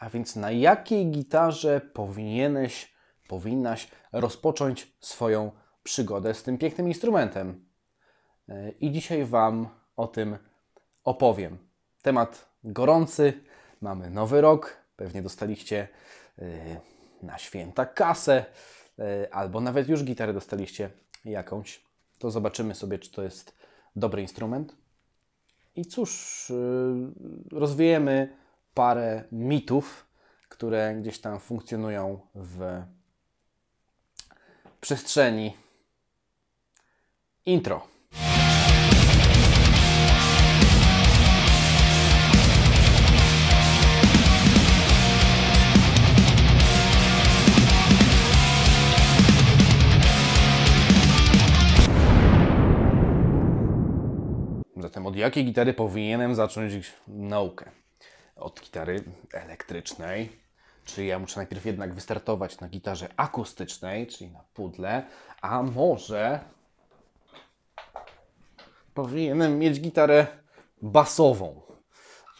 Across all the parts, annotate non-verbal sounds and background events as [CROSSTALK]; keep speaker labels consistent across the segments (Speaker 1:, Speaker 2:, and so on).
Speaker 1: A więc na jakiej gitarze powinieneś, powinnaś rozpocząć swoją przygodę z tym pięknym instrumentem? E, I dzisiaj Wam o tym opowiem. Temat gorący, mamy nowy rok, pewnie dostaliście e, na święta kasę, e, albo nawet już gitarę dostaliście jakąś. To zobaczymy sobie, czy to jest dobry instrument. I cóż, rozwiejemy parę mitów, które gdzieś tam funkcjonują w przestrzeni. Intro. Zatem od jakiej gitary powinienem zacząć naukę? od gitary elektrycznej. Czyli ja muszę najpierw jednak wystartować na gitarze akustycznej, czyli na pudle, a może powinienem mieć gitarę basową.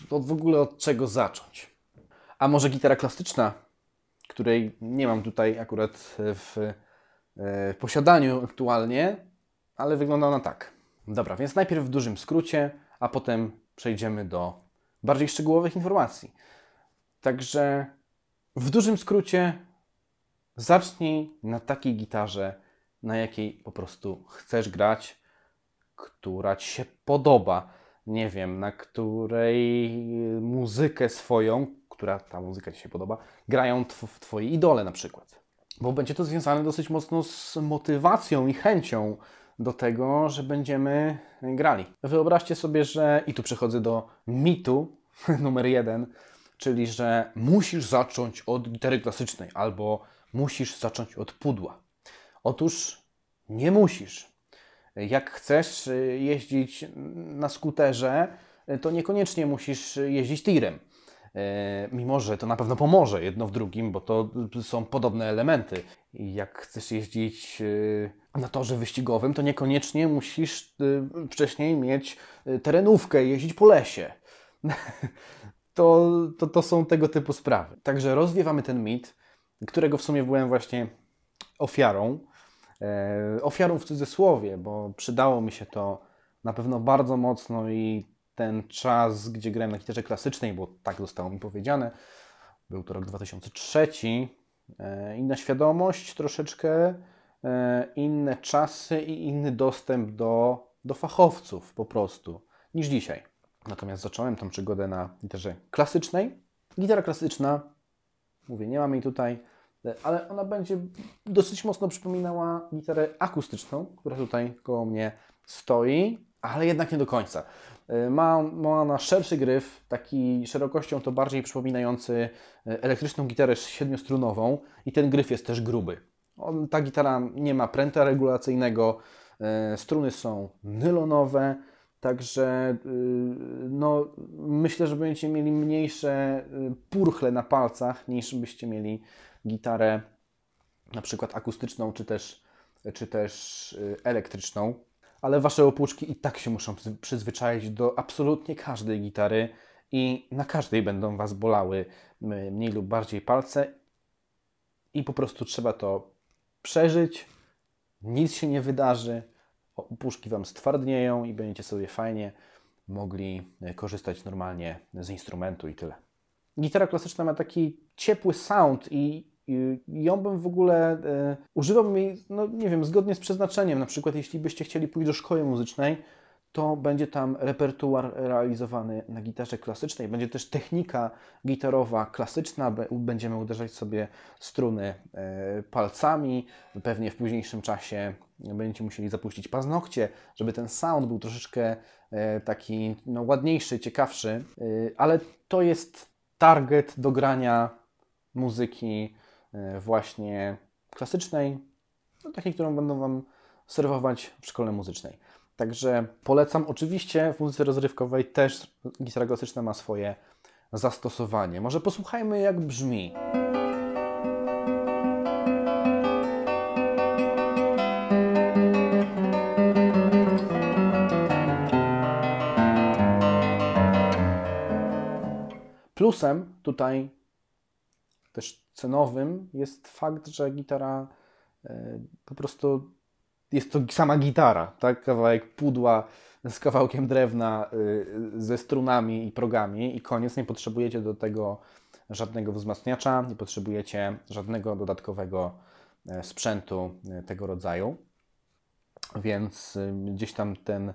Speaker 1: To w ogóle od czego zacząć? A może gitara klasyczna, której nie mam tutaj akurat w e, posiadaniu aktualnie, ale wygląda ona tak. Dobra, więc najpierw w dużym skrócie, a potem przejdziemy do bardziej szczegółowych informacji. Także w dużym skrócie, zacznij na takiej gitarze, na jakiej po prostu chcesz grać, która ci się podoba. Nie wiem, na której muzykę swoją, która ta muzyka ci się podoba, grają tw twoi idole na przykład. Bo będzie to związane dosyć mocno z motywacją i chęcią do tego, że będziemy grali. Wyobraźcie sobie, że i tu przechodzę do mitu [LAUGHS] numer jeden, czyli że musisz zacząć od litery klasycznej albo musisz zacząć od pudła. Otóż nie musisz. Jak chcesz jeździć na skuterze, to niekoniecznie musisz jeździć tirem. E, mimo, że to na pewno pomoże jedno w drugim, bo to są podobne elementy jak chcesz jeździć y, na torze wyścigowym, to niekoniecznie musisz y, wcześniej mieć y, terenówkę i jeździć po lesie. [LAUGHS] to, to, to są tego typu sprawy. Także rozwiewamy ten mit, którego w sumie byłem właśnie ofiarą. E, ofiarą w cudzysłowie, bo przydało mi się to na pewno bardzo mocno i ten czas, gdzie grałem na gitarze klasycznej, bo tak zostało mi powiedziane, był to rok 2003, E, inna świadomość troszeczkę, e, inne czasy i inny dostęp do, do fachowców po prostu niż dzisiaj. Natomiast zacząłem tą przygodę na literze klasycznej. Gitara klasyczna, mówię, nie mam jej tutaj, e, ale ona będzie dosyć mocno przypominała gitarę akustyczną, która tutaj koło mnie stoi, ale jednak nie do końca. E, ma, ma ona szerszy gryf, taki szerokością to bardziej przypominający e, elektryczną gitarę siedmiostrunową i ten gryf jest też gruby. On, ta gitara nie ma pręta regulacyjnego, e, struny są nylonowe, Także no, myślę, że będziecie mieli mniejsze purchle na palcach niż byście mieli gitarę na przykład akustyczną czy też, czy też elektryczną ale wasze opuszki i tak się muszą przyzwyczaić do absolutnie każdej gitary i na każdej będą was bolały mniej lub bardziej palce i po prostu trzeba to przeżyć, nic się nie wydarzy, opuszki Wam stwardnieją i będziecie sobie fajnie mogli e, korzystać normalnie z instrumentu i tyle. Gitara klasyczna ma taki ciepły sound i i ją bym w ogóle e, używał mi, no nie wiem, zgodnie z przeznaczeniem. Na przykład, jeśli byście chcieli pójść do szkoły muzycznej, to będzie tam repertuar realizowany na gitarze klasycznej. Będzie też technika gitarowa klasyczna, będziemy uderzać sobie struny e, palcami. Pewnie w późniejszym czasie będziecie musieli zapuścić paznokcie, żeby ten sound był troszeczkę e, taki no, ładniejszy, ciekawszy, e, ale to jest target do grania muzyki E, właśnie klasycznej, no takiej, którą będą Wam serwować w szkole muzycznej. Także polecam. Oczywiście w muzyce rozrywkowej też gitara klasyczna ma swoje zastosowanie. Może posłuchajmy, jak brzmi. Plusem tutaj też cenowym jest fakt, że gitara e, po prostu jest to sama gitara, tak? Kawałek pudła z kawałkiem drewna, e, ze strunami i progami i koniec. Nie potrzebujecie do tego żadnego wzmacniacza, nie potrzebujecie żadnego dodatkowego e, sprzętu tego rodzaju. Więc gdzieś tam ten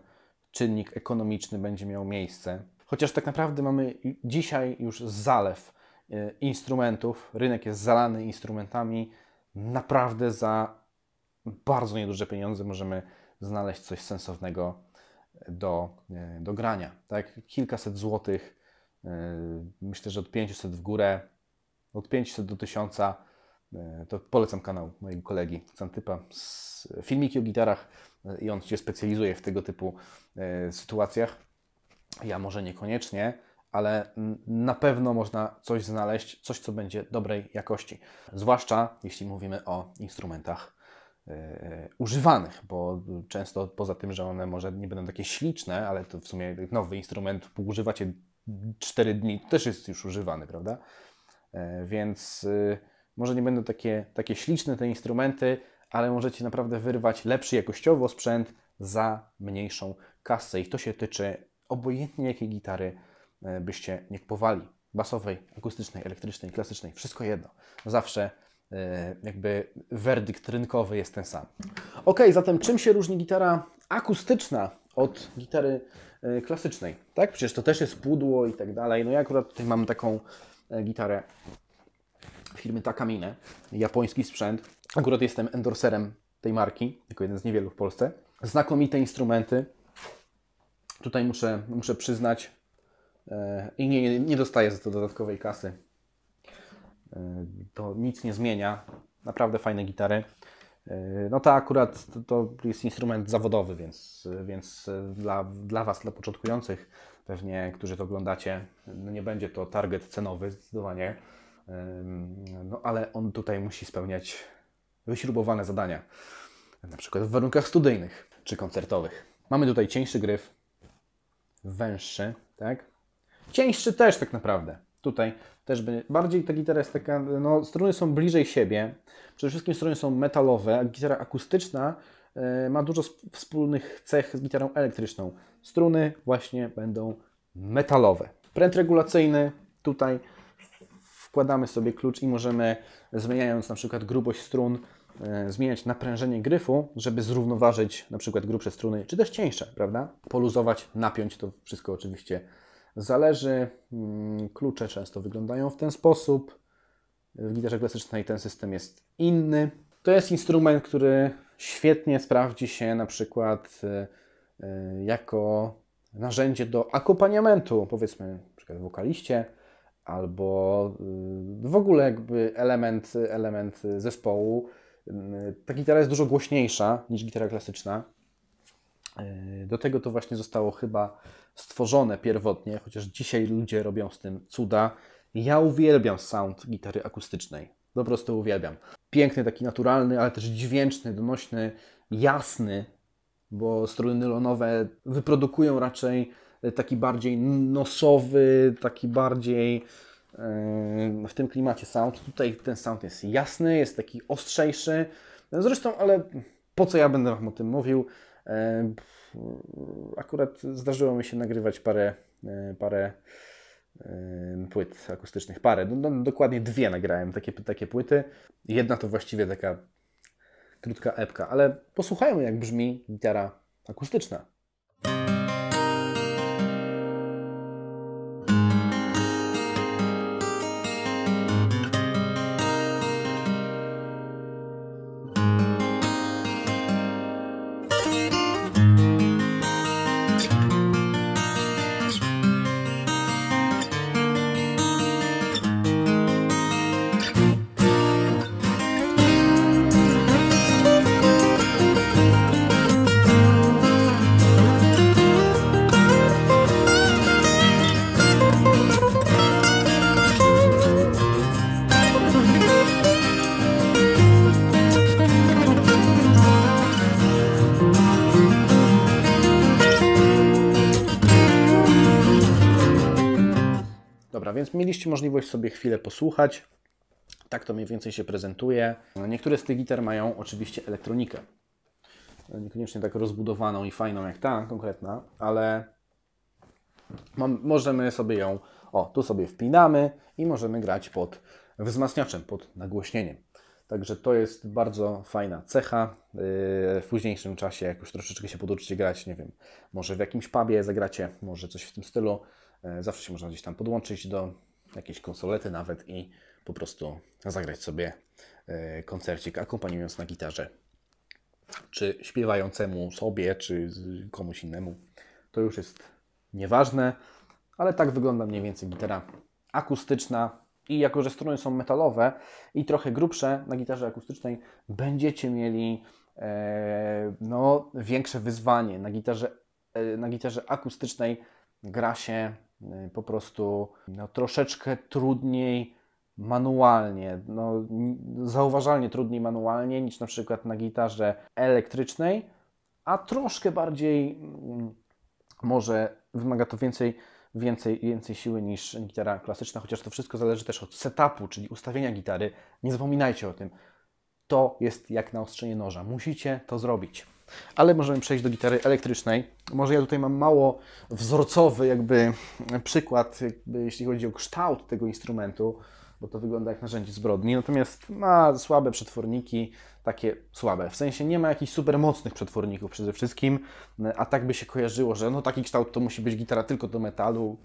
Speaker 1: czynnik ekonomiczny będzie miał miejsce. Chociaż tak naprawdę mamy dzisiaj już zalew E, instrumentów. Rynek jest zalany instrumentami. Naprawdę za bardzo nieduże pieniądze możemy znaleźć coś sensownego do, e, do grania. Tak, kilkaset złotych, e, myślę, że od 500 w górę, od 500 do 1000, to polecam kanał mojego kolegi Santypa z filmiki o gitarach i on się specjalizuje w tego typu sytuacjach. Ja może niekoniecznie, ale na pewno można coś znaleźć, coś, co będzie dobrej jakości. Zwłaszcza jeśli mówimy o instrumentach yy, używanych, bo często poza tym, że one może nie będą takie śliczne, ale to w sumie nowy instrument używacie 4 dni, to też jest już używany, prawda? Yy, więc yy, może nie będą takie, takie śliczne te instrumenty, ale możecie naprawdę wyrwać lepszy jakościowo sprzęt za mniejszą kasę. I to się tyczy obojętnie jakiej gitary E, byście nie kupowali. Basowej, akustycznej, elektrycznej, klasycznej, wszystko jedno. Zawsze e, jakby werdykt rynkowy jest ten sam. Ok, zatem czym się różni gitara akustyczna od gitary e, klasycznej? Tak, przecież to też jest pudło i tak dalej. No ja akurat tutaj mam taką gitarę firmy Takamine, japoński sprzęt. Akurat jestem endorserem tej marki, jako jeden z niewielu w Polsce. Znakomite instrumenty. Tutaj muszę, muszę przyznać, E, i nie, nie dostaje za to dodatkowej kasy. E, to nic nie zmienia. Naprawdę fajne gitary. E, no ta akurat to, to jest instrument zawodowy, więc, więc dla, dla Was, dla początkujących, pewnie, którzy to oglądacie, no nie będzie to target cenowy zdecydowanie, no ale on tutaj musi spełniać wyśrubowane zadania, na przykład w warunkach studyjnych czy koncertowych. Mamy tutaj cieńszy gryf, węższy, tak? Cieńszy też tak naprawdę. Tutaj też by, bardziej ta gitara jest taka, no struny są bliżej siebie, przede wszystkim struny są metalowe, a gitara akustyczna e, ma dużo wspólnych cech z gitarą elektryczną. Struny właśnie będą metalowe. Pręt regulacyjny tutaj wkładamy sobie klucz i możemy zmieniając na przykład grubość strun e, zmieniać naprężenie gryfu, żeby zrównoważyć na przykład grubsze struny, czy też cieńsze, prawda? Poluzować, napiąć to wszystko oczywiście zależy. Mm, klucze często wyglądają w ten sposób. W gitarze klasycznej ten system jest inny. To jest instrument, który świetnie sprawdzi się na przykład e, e, jako narzędzie do akompaniamentu, powiedzmy np. wokaliście, albo e, w ogóle jakby element, element zespołu. Ta gitara jest dużo głośniejsza niż gitara klasyczna. E, do tego to właśnie zostało chyba stworzone pierwotnie, chociaż dzisiaj ludzie robią z tym cuda. Ja uwielbiam sound gitary akustycznej. Po prostu uwielbiam. Piękny, taki naturalny, ale też dźwięczny, donośny, jasny, bo struny nylonowe wyprodukują raczej taki bardziej nosowy, taki bardziej yy, w tym klimacie sound. Tutaj ten sound jest jasny, jest taki ostrzejszy. Zresztą, ale po co ja będę Wam o tym mówił? Akurat zdarzyło mi się nagrywać parę, e, parę płyt akustycznych, parę, no, no, dokładnie dwie nagrałem takie, takie płyty. Jedna to właściwie taka krótka epka, ale posłuchajmy jak brzmi gitara akustyczna. mieliście możliwość sobie chwilę posłuchać. Tak to mniej więcej się prezentuje. Niektóre z tych gitar mają oczywiście elektronikę. Niekoniecznie tak rozbudowaną i fajną jak ta konkretna, ale mam, możemy sobie ją, o, tu sobie wpinamy i możemy grać pod wzmacniaczem, pod nagłośnieniem. Także to jest bardzo fajna cecha. Yy, w późniejszym czasie, jak już troszeczkę się poduczycie grać, nie wiem, może w jakimś pubie zagracie, może coś w tym stylu, E, zawsze się można gdzieś tam podłączyć do jakiejś konsolety nawet i po prostu zagrać sobie e, koncercik, akompaniując na gitarze. Czy śpiewającemu sobie, czy komuś innemu. To już jest nieważne, ale tak wygląda mniej więcej gitara akustyczna. I jako, że strony są metalowe i trochę grubsze na gitarze akustycznej, będziecie mieli e, no, większe wyzwanie. Na gitarze, e, na gitarze akustycznej gra się Y, po prostu no, troszeczkę trudniej manualnie, no, zauważalnie trudniej manualnie niż na przykład na gitarze elektrycznej, a troszkę bardziej mm, może wymaga to więcej, więcej, więcej siły niż gitara klasyczna, chociaż to wszystko zależy też od setupu, czyli ustawienia gitary. Nie zapominajcie o tym. To jest jak na ostrzenie noża. Musicie to zrobić. Ale możemy przejść do gitary elektrycznej. Może ja tutaj mam mało wzorcowy jakby przykład, jakby jeśli chodzi o kształt tego instrumentu, bo to wygląda jak narzędzie zbrodni, natomiast ma słabe przetworniki, takie słabe. W sensie nie ma jakichś super mocnych przetworników przede wszystkim, a tak by się kojarzyło, że no taki kształt to musi być gitara tylko do metalu.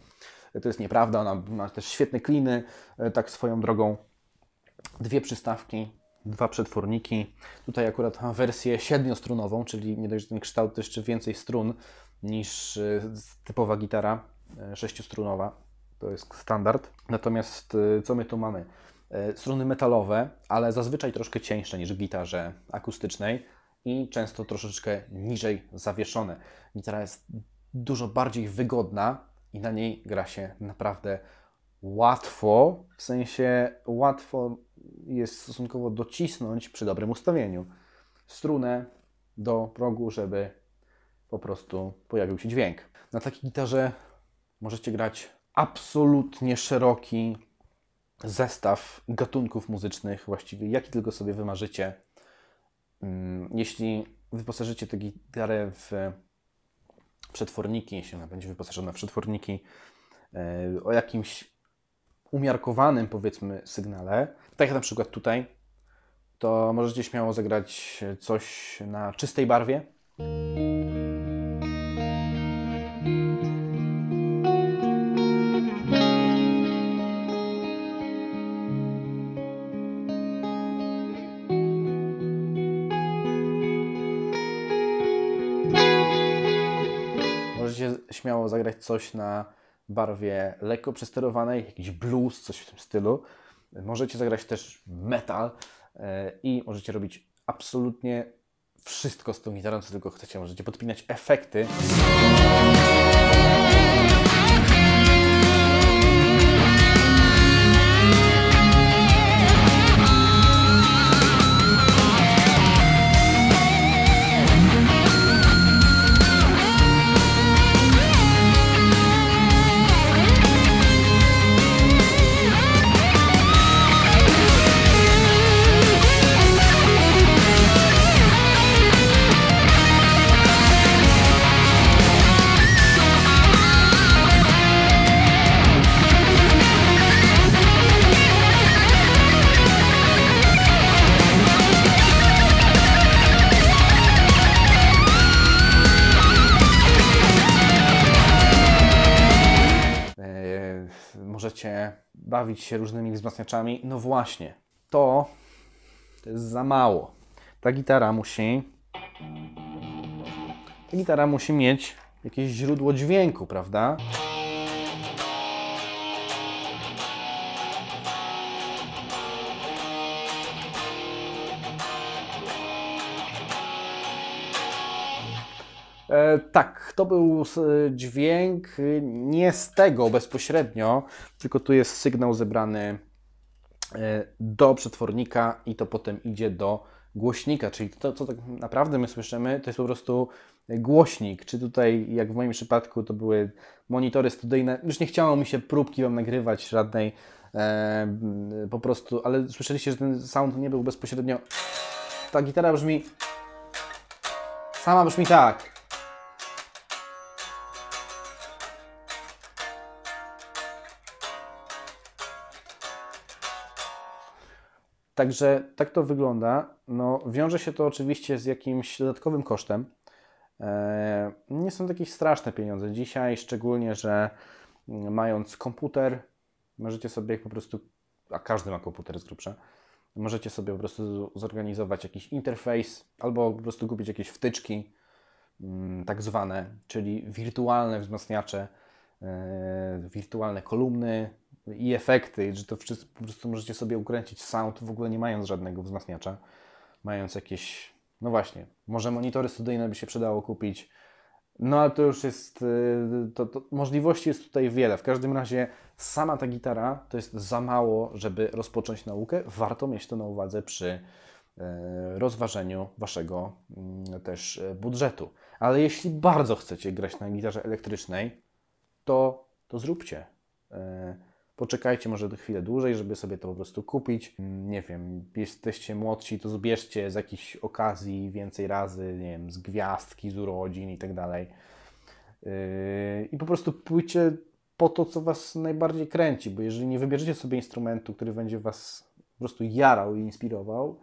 Speaker 1: To jest nieprawda, ona ma też świetne kliny, e, tak swoją drogą. Dwie przystawki, dwa przetworniki. Tutaj akurat wersję siedmiostrunową, czyli nie dość, że ten kształt to jeszcze więcej strun niż e, typowa gitara e, sześciostrunowa. To jest standard. Natomiast e, co my tu mamy? Struny metalowe, ale zazwyczaj troszkę cieńsze niż w gitarze akustycznej i często troszeczkę niżej zawieszone. Gitara jest dużo bardziej wygodna i na niej gra się naprawdę łatwo, w sensie łatwo jest stosunkowo docisnąć przy dobrym ustawieniu strunę do progu, żeby po prostu pojawił się dźwięk. Na takiej gitarze możecie grać absolutnie szeroki zestaw gatunków muzycznych, właściwie jaki tylko sobie wymarzycie. Mm, jeśli wyposażycie tę gitarę w przetworniki, jeśli ona będzie wyposażona w przetworniki e, o jakimś umiarkowanym, powiedzmy, sygnale, tak jak na przykład tutaj, to możecie śmiało zagrać coś na czystej barwie. Możecie śmiało zagrać coś na barwie lekko przesterowanej, jakiś blues, coś w tym stylu. Możecie zagrać też metal e, i możecie robić absolutnie wszystko z tą gitarą, co tylko chcecie. Możecie podpinać efekty. możecie bawić się różnymi wzmacniaczami. No właśnie, to, to jest za mało. Ta gitara musi. Ta gitara musi mieć jakieś źródło dźwięku, prawda? E, tak, to był dźwięk y, nie z tego bezpośrednio, tylko tu jest sygnał zebrany e, do przetwornika i to potem idzie do głośnika, czyli to, co tak naprawdę my słyszymy, to jest po prostu głośnik, czy tutaj, jak w moim przypadku, to były monitory studyjne. Już nie chciało mi się próbki Wam nagrywać żadnej, e, po prostu, ale słyszeliście, że ten sound nie był bezpośrednio... Ta gitara brzmi... Sama brzmi tak. Także tak to wygląda. No, wiąże się to oczywiście z jakimś dodatkowym kosztem. E, nie są takich straszne pieniądze dzisiaj, szczególnie, że mm, mając komputer, możecie sobie po prostu, a każdy ma komputer z grubsza, możecie sobie po prostu zorganizować jakiś interfejs albo po prostu kupić jakieś wtyczki, mm, tak zwane, czyli wirtualne wzmacniacze, e, wirtualne kolumny, i efekty, że to wszystko po prostu możecie sobie ukręcić sound w ogóle nie mając żadnego wzmacniacza, mając jakieś, no właśnie, może monitory studyjne by się przydało kupić, no ale to już jest, y, to, to, możliwości jest tutaj wiele. W każdym razie sama ta gitara to jest za mało, żeby rozpocząć naukę. Warto mieć to na uwadze przy y, rozważeniu Waszego mm, też y, budżetu. Ale jeśli bardzo chcecie grać na gitarze elektrycznej, to, to zróbcie poczekajcie może chwilę dłużej, żeby sobie to po prostu kupić. Nie wiem, jesteście młodsi, to zbierzcie z jakiejś okazji więcej razy, nie wiem, z gwiazdki, z urodzin i tak dalej. Yy, I po prostu pójdźcie po to, co Was najbardziej kręci, bo jeżeli nie wybierzecie sobie instrumentu, który będzie Was po prostu jarał i inspirował,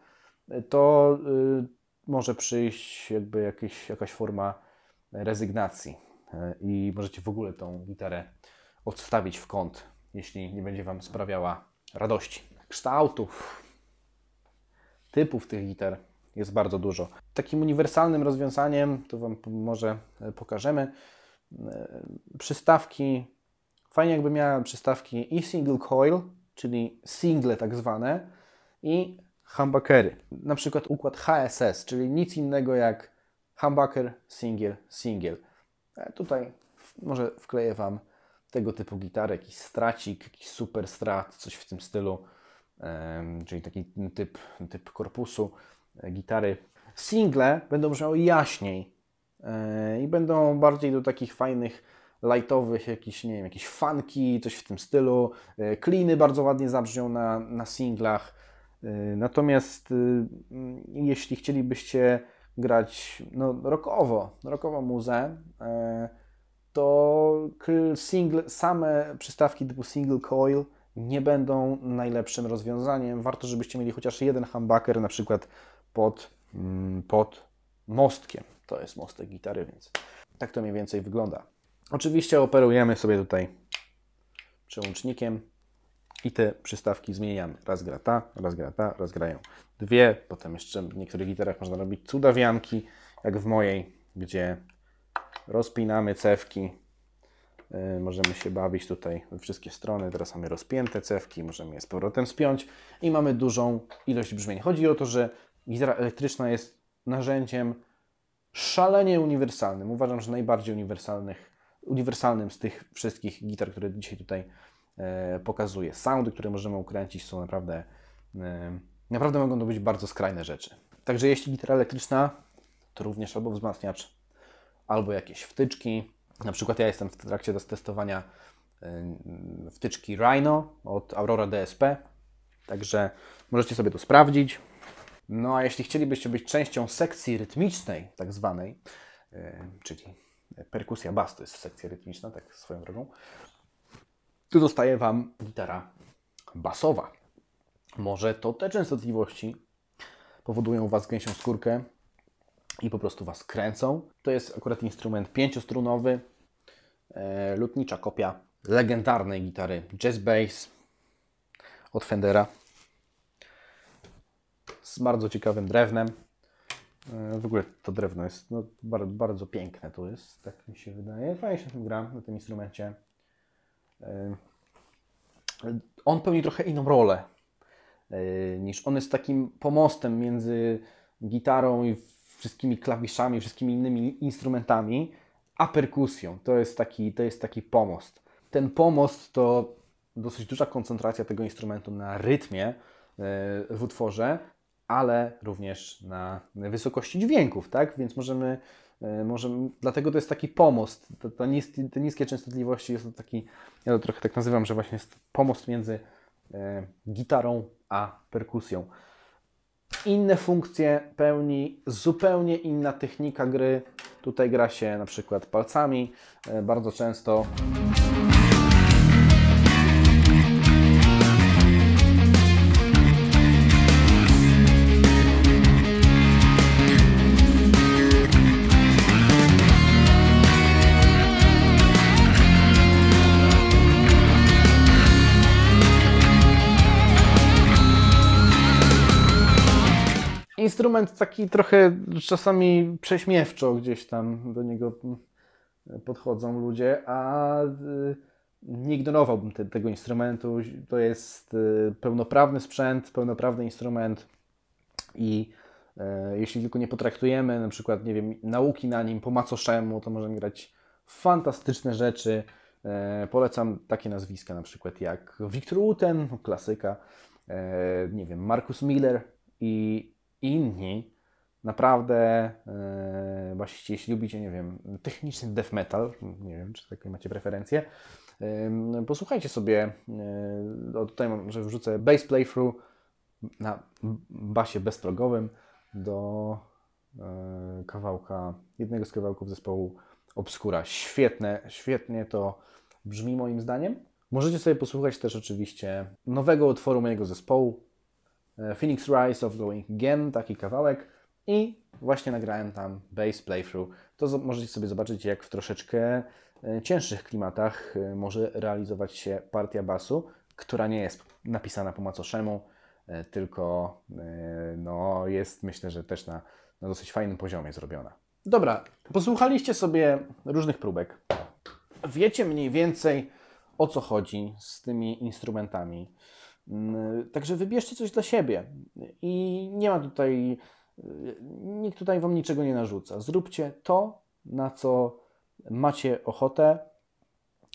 Speaker 1: to yy, może przyjść jakby jakieś, jakaś forma rezygnacji yy, i możecie w ogóle tą gitarę odstawić w kąt jeśli nie będzie Wam sprawiała radości. Kształtów, typów tych liter jest bardzo dużo. Takim uniwersalnym rozwiązaniem, to Wam może e, pokażemy, e, przystawki, fajnie jakby miała przystawki i single coil, czyli single tak zwane, i humbuckery. Na przykład układ HSS, czyli nic innego jak humbucker, single, single. E, tutaj może wkleję Wam tego typu gitary, jakiś stracik, jakiś super strat, coś w tym stylu, czyli taki typ, typ korpusu e, gitary. Single będą brzmiały jaśniej e, i będą bardziej do takich fajnych, lightowych, jakiś, nie wiem, jakieś funky, coś w tym stylu. E, kliny bardzo ładnie zabrzmią na, na singlach. Natomiast y, mm, jeśli chcielibyście grać no, rockowo, rockową muzę, to single, same przystawki typu single coil nie będą najlepszym rozwiązaniem. Warto, żebyście mieli chociaż jeden humbucker na przykład pod, mm, pod mostkiem. To jest mostek gitary, więc tak to mniej więcej wygląda. Oczywiście operujemy sobie tutaj przełącznikiem i te przystawki zmieniamy. Raz gra ta, raz gra ta, raz grają dwie. Potem jeszcze w niektórych gitarach można robić cudawianki, jak w mojej, gdzie Rozpinamy cewki. Y, możemy się bawić tutaj we wszystkie strony. Teraz mamy rozpięte cewki, możemy je z powrotem spiąć i mamy dużą ilość brzmień. Chodzi o to, że gitara elektryczna jest narzędziem szalenie uniwersalnym. Uważam, że najbardziej uniwersalnych, uniwersalnym z tych wszystkich gitar, które dzisiaj tutaj e, pokazuję. Soundy, które możemy ukręcić są naprawdę, e, naprawdę mogą to być bardzo skrajne rzeczy. Także jeśli gitara elektryczna, to również albo wzmacniacz albo jakieś wtyczki. Na przykład ja jestem w trakcie do testowania wtyczki Rhino od Aurora DSP, także możecie sobie to sprawdzić. No a jeśli chcielibyście być częścią sekcji rytmicznej, tak zwanej, e, czyli perkusja bas to jest sekcja rytmiczna, tak swoją drogą, tu zostaje Wam gitara basowa. Może to te częstotliwości powodują u Was gęsią skórkę i po prostu Was kręcą. To jest akurat instrument pięciostrunowy, e, lutnicza kopia legendarnej gitary Jazz Bass od Fendera z bardzo ciekawym drewnem. E, w ogóle to drewno jest no, bardzo, bardzo piękne, to jest, tak mi się wydaje. Fajnie się tym gram na tym instrumencie. E, on pełni trochę inną rolę e, niż on jest takim pomostem między gitarą i wszystkimi klawiszami, wszystkimi innymi instrumentami, a perkusją. To jest taki, to jest taki pomost. Ten pomost to dosyć duża koncentracja tego instrumentu na rytmie e, w utworze, ale również na wysokości dźwięków, tak? Więc możemy, e, możemy dlatego to jest taki pomost. To, to te niskie częstotliwości jest to taki, ja to trochę tak nazywam, że właśnie jest pomost między e, gitarą a perkusją. Inne funkcje pełni zupełnie inna technika gry. Tutaj gra się na przykład palcami. E, bardzo często instrument taki trochę czasami prześmiewczo gdzieś tam do niego mm, podchodzą ludzie, a y, nie ignorowałbym te, tego instrumentu. To jest y, pełnoprawny sprzęt, pełnoprawny instrument i e, jeśli tylko nie potraktujemy na przykład, nie wiem, nauki na nim po macoszemu, to możemy grać fantastyczne rzeczy. E, polecam takie nazwiska na przykład jak Victor Uten, klasyka, e, nie wiem, Markus Miller i inni naprawdę, e, właśnie jeśli lubicie, nie wiem, techniczny death metal, nie wiem, czy takie macie preferencje, posłuchajcie sobie, yy, o tutaj mam, że wrzucę bass playthrough na basie bezprogowym do e, kawałka, jednego z kawałków zespołu Obskura. Świetne, świetnie to brzmi moim zdaniem. Możecie sobie posłuchać też oczywiście nowego utworu mojego zespołu, E, Phoenix Rise of Going Gen, taki kawałek i właśnie nagrałem tam bass playthrough. To możecie sobie zobaczyć, jak w troszeczkę e, cięższych klimatach e, może realizować się partia basu, która nie jest napisana po macoszemu, tylko no, jest myślę, że też na, na dosyć fajnym poziomie zrobiona. Dobra, posłuchaliście sobie różnych próbek. Wiecie mniej więcej o co chodzi z tymi instrumentami. Mm, także wybierzcie coś dla siebie i nie ma tutaj, y, nikt tutaj Wam niczego nie narzuca. Zróbcie to, na co macie ochotę.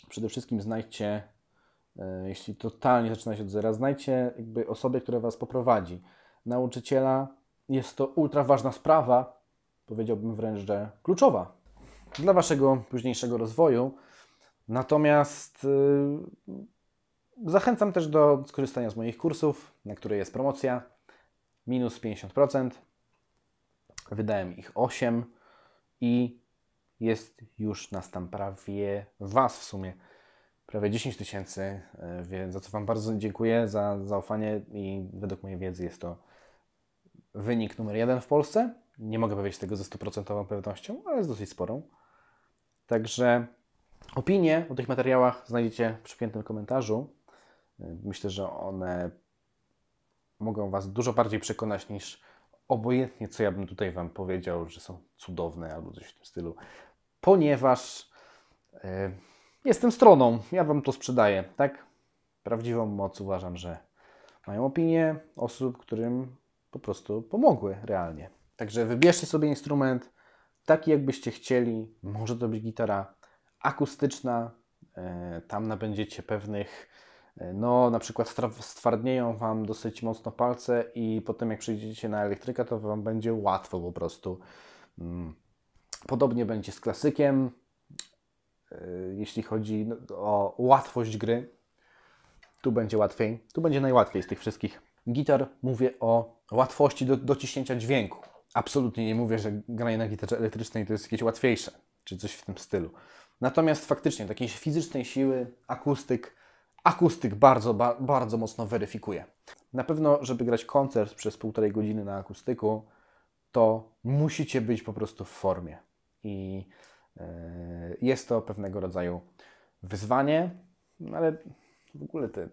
Speaker 1: Przede wszystkim znajdźcie, y, jeśli totalnie zaczyna się od zera, znajdźcie jakby osobę, która Was poprowadzi. Nauczyciela jest to ultra ważna sprawa, powiedziałbym wręcz, że kluczowa dla Waszego późniejszego rozwoju. Natomiast yy, Zachęcam też do skorzystania z moich kursów, na które jest promocja. Minus 50%. Wydałem ich 8 i jest już nas tam prawie Was w sumie. Prawie 10 tysięcy, e, więc za co Wam bardzo dziękuję za zaufanie i według mojej wiedzy jest to wynik numer jeden w Polsce. Nie mogę powiedzieć tego ze stuprocentową pewnością, ale z dosyć sporą. Także opinie o tych materiałach znajdziecie w przypiętym komentarzu. Myślę, że one mogą Was dużo bardziej przekonać niż obojętnie, co ja bym tutaj Wam powiedział, że są cudowne albo coś w tym stylu, ponieważ e, jestem stroną, ja Wam to sprzedaję, tak? Prawdziwą moc uważam, że mają opinię osób, którym po prostu pomogły realnie. Także wybierzcie sobie instrument taki, jakbyście chcieli. Może to być gitara akustyczna, e, tam nabędziecie pewnych no na przykład stwardnieją Wam dosyć mocno palce i potem jak przejdziecie na elektryka, to Wam będzie łatwo po prostu. Mm. Podobnie będzie z klasykiem, y, jeśli chodzi no, o łatwość gry. Tu będzie łatwiej, tu będzie najłatwiej z tych wszystkich gitar. Mówię o łatwości do, dociśnięcia dźwięku. Absolutnie nie mówię, że granie na gitarze elektrycznej to jest jakieś łatwiejsze, czy coś w tym stylu. Natomiast faktycznie takiej fizycznej siły akustyk akustyk bardzo, bardzo mocno weryfikuje. Na pewno, żeby grać koncert przez półtorej godziny na akustyku, to musicie być po prostu w formie. I e, jest to pewnego rodzaju wyzwanie, no ale w ogóle te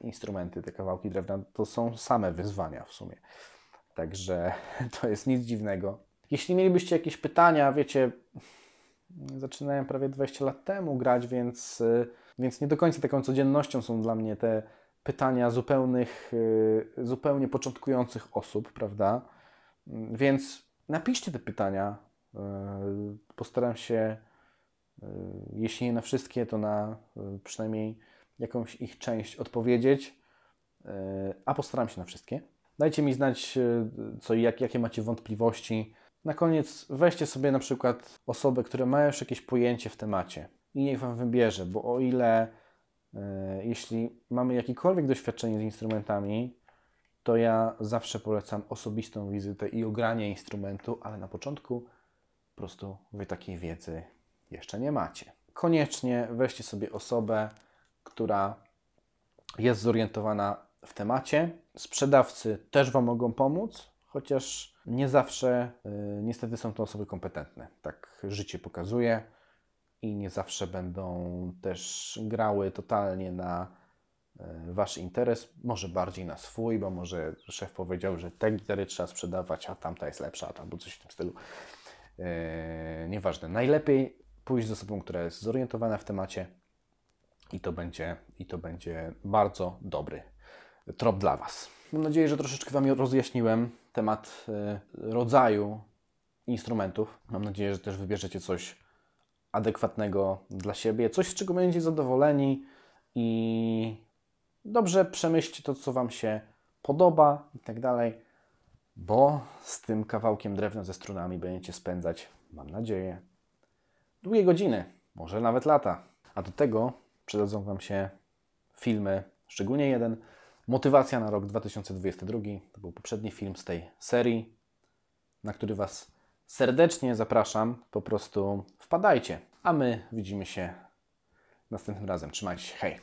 Speaker 1: instrumenty, te kawałki drewna to są same wyzwania w sumie. Także [LAUGHS] to jest nic dziwnego. Jeśli mielibyście jakieś pytania, wiecie, zaczynałem prawie 20 lat temu grać, więc e, więc nie do końca taką codziennością są dla mnie te pytania zupełnych, y, zupełnie początkujących osób, prawda? Mm, więc napiszcie te pytania. Y, postaram się, y, jeśli nie na wszystkie, to na przynajmniej jakąś ich część odpowiedzieć, a postaram się na wszystkie. Dajcie mi znać, co i jak, jakie macie wątpliwości. Na koniec weźcie sobie na przykład osoby, które mają już jakieś pojęcie w temacie i niech Wam wybierze, bo o ile e, jeśli mamy jakiekolwiek doświadczenie z instrumentami, to ja zawsze polecam osobistą wizytę i ogranie instrumentu, ale na początku po prostu Wy takiej wiedzy jeszcze nie macie. Koniecznie weźcie sobie osobę, która jest zorientowana w temacie. Sprzedawcy też Wam mogą pomóc, chociaż nie zawsze y, niestety są to osoby kompetentne. Tak życie pokazuje i nie zawsze będą też grały totalnie na e, wasz interes, może bardziej na swój, bo może szef powiedział, że te gitary trzeba sprzedawać, a tamta jest lepsza, albo coś w tym stylu. E, nieważne. Najlepiej pójść z osobą, która jest zorientowana w temacie i to będzie, i to będzie bardzo dobry trop dla Was. Mam nadzieję, że troszeczkę Wam rozjaśniłem temat e, rodzaju instrumentów. Mam nadzieję, że też wybierzecie coś adekwatnego dla siebie, coś z czego będziecie zadowoleni i dobrze przemyślcie to, co Wam się podoba i tak dalej, bo z tym kawałkiem drewna ze strunami będziecie spędzać, mam nadzieję, długie godziny, może nawet lata. A do tego przydadzą Wam się filmy, szczególnie jeden, Motywacja na rok 2022. To był poprzedni film z tej serii, na który Was Serdecznie zapraszam, po prostu wpadajcie. A my widzimy się następnym razem. Trzymajcie się, hej!